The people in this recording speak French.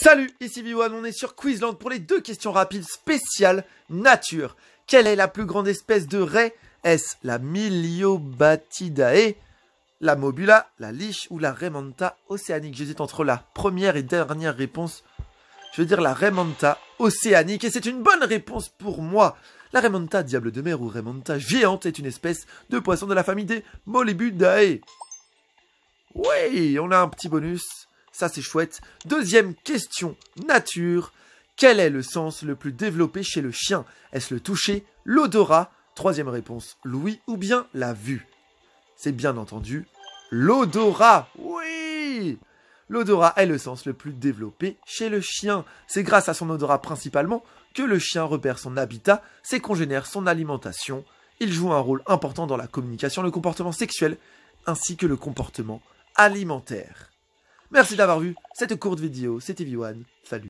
Salut, ici B1, on est sur Quizland pour les deux questions rapides spéciales nature. Quelle est la plus grande espèce de raie Est-ce la Miliobatidae, la Mobula, la Liche ou la Raymanta océanique J'hésite entre la première et dernière réponse. Je veux dire la Raymanta océanique et c'est une bonne réponse pour moi. La Raymanta, diable de mer ou Raymanta géante, est une espèce de poisson de la famille des Molebudae. Oui, on a un petit bonus. Ça, c'est chouette. Deuxième question, nature. Quel est le sens le plus développé chez le chien Est-ce le toucher, l'odorat Troisième réponse, l'ouïe ou bien la vue C'est bien entendu l'odorat. Oui L'odorat est le sens le plus développé chez le chien. C'est grâce à son odorat principalement que le chien repère son habitat, ses congénères, son alimentation. Il joue un rôle important dans la communication, le comportement sexuel ainsi que le comportement alimentaire. Merci d'avoir vu cette courte vidéo, c'était V1, salut